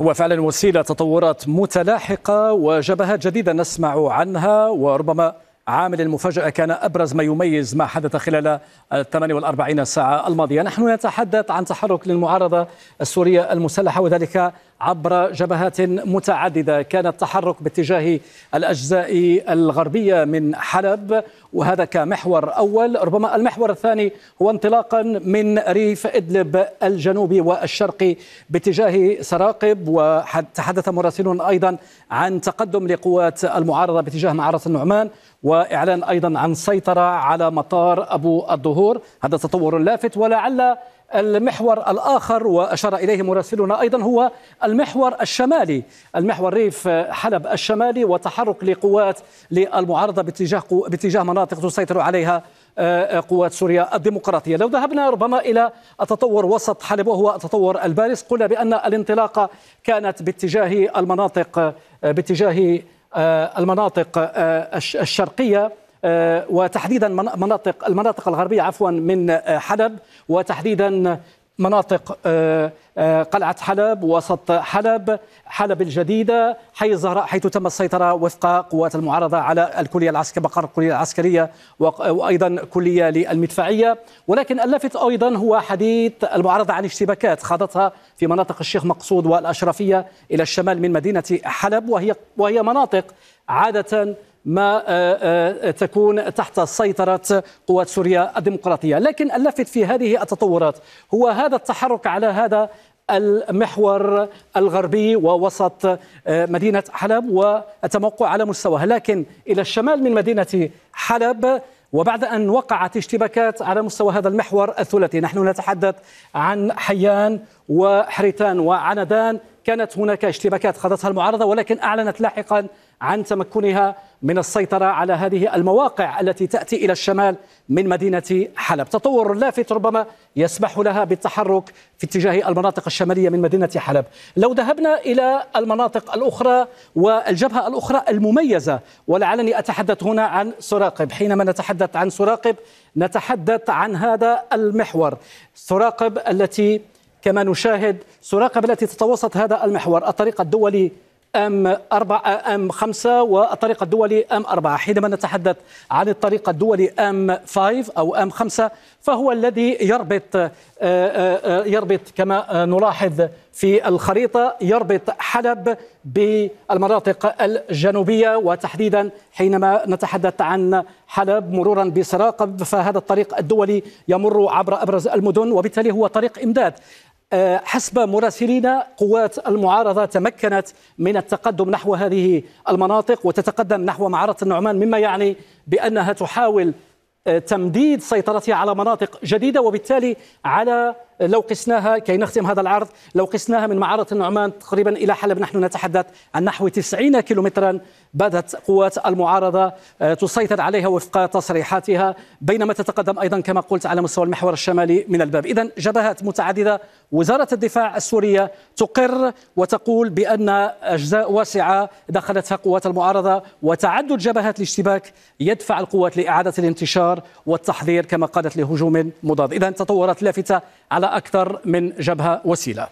هو فعلا وسيلة تطورات متلاحقة وجبهات جديدة نسمع عنها وربما عامل المفاجأة كان أبرز ما يميز ما حدث خلال 48 ساعة الماضية نحن نتحدث عن تحرك للمعارضة السورية المسلحة وذلك عبر جبهات متعدده كان التحرك باتجاه الاجزاء الغربيه من حلب وهذا كمحور اول ربما المحور الثاني هو انطلاقا من ريف ادلب الجنوبي والشرقي باتجاه سراقب وتحدث مراسلون ايضا عن تقدم لقوات المعارضه باتجاه معره النعمان واعلان ايضا عن سيطره على مطار ابو الظهور هذا تطور لافت ولعل المحور الآخر وأشار إليه مراسلنا أيضا هو المحور الشمالي المحور ريف حلب الشمالي وتحرك لقوات للمعارضة باتجاه, باتجاه مناطق تسيطر عليها آه، قوات سوريا الديمقراطية لو ذهبنا ربما إلى التطور وسط حلب وهو التطور البارز قلنا بأن الانطلاقة كانت باتجاه المناطق آه، باتجاه آه، المناطق الشرقية آه، وتحديدا مناطق المناطق الغربيه عفوا من آه، حلب وتحديدا مناطق آه، قلعة حلب وسط حلب حلب الجديدة حي الزهراء حيث تم السيطرة وفق قوات المعارضة على الكلية العسكرية مقر الكلية العسكرية وأيضا كلية للمدفعية ولكن اللافت أيضا هو حديث المعارضة عن اشتباكات خاضتها في مناطق الشيخ مقصود والأشرفية إلى الشمال من مدينة حلب وهي وهي مناطق عادة ما آه، آه، تكون تحت سيطرة قوات سوريا الديمقراطية لكن اللافت في هذه التطورات هو هذا التحرك على هذا المحور الغربي ووسط آه، مدينة حلب والتموقع على مستواه لكن إلى الشمال من مدينة حلب وبعد أن وقعت اشتباكات على مستوى هذا المحور الثلاثي نحن نتحدث عن حيان وحريتان وعنادان كانت هناك اشتباكات خاضتها المعارضة ولكن أعلنت لاحقا عن تمكنها من السيطرة على هذه المواقع التي تأتي إلى الشمال من مدينة حلب تطور لافت ربما يسمح لها بالتحرك في اتجاه المناطق الشمالية من مدينة حلب لو ذهبنا إلى المناطق الأخرى والجبهة الأخرى المميزة ولعلني أتحدث هنا عن سراقب حينما نتحدث عن سراقب نتحدث عن هذا المحور سراقب التي كما نشاهد سراقب التي تتوسط هذا المحور الطريق الدولي ام 4 ام خمسه والطريق الدولي ام اربعه، حينما نتحدث عن الطريق الدولي ام 5 او ام خمسه فهو الذي يربط آه، آه، آه، يربط كما نلاحظ في الخريطه يربط حلب بالمناطق الجنوبيه وتحديدا حينما نتحدث عن حلب مرورا بسراقب فهذا الطريق الدولي يمر عبر ابرز المدن وبالتالي هو طريق امداد آه، حسب مراسلينا قوات المعارضة تمكنت من التقدم نحو هذه المناطق وتتقدم نحو معارة النعمان مما يعني بأنها تحاول آه، تمديد سيطرتها على مناطق جديدة وبالتالي على لو قسناها كي نختم هذا العرض لو قسناها من معارة النعمان تقريبا إلى حلب نحن نتحدث عن نحو 90 كيلومترا بدأت قوات المعارضة آه، تسيطر عليها وفق تصريحاتها بينما تتقدم أيضا كما قلت على مستوى المحور الشمالي من الباب إذا جبهات متعددة وزارة الدفاع السورية تقر وتقول بأن أجزاء واسعة دخلتها قوات المعارضة وتعدد جبهات الاشتباك يدفع القوات لإعادة الانتشار والتحضير كما قالت لهجوم مضاد إذا تطورت لافتة على على أكثر من جبهة وسيلة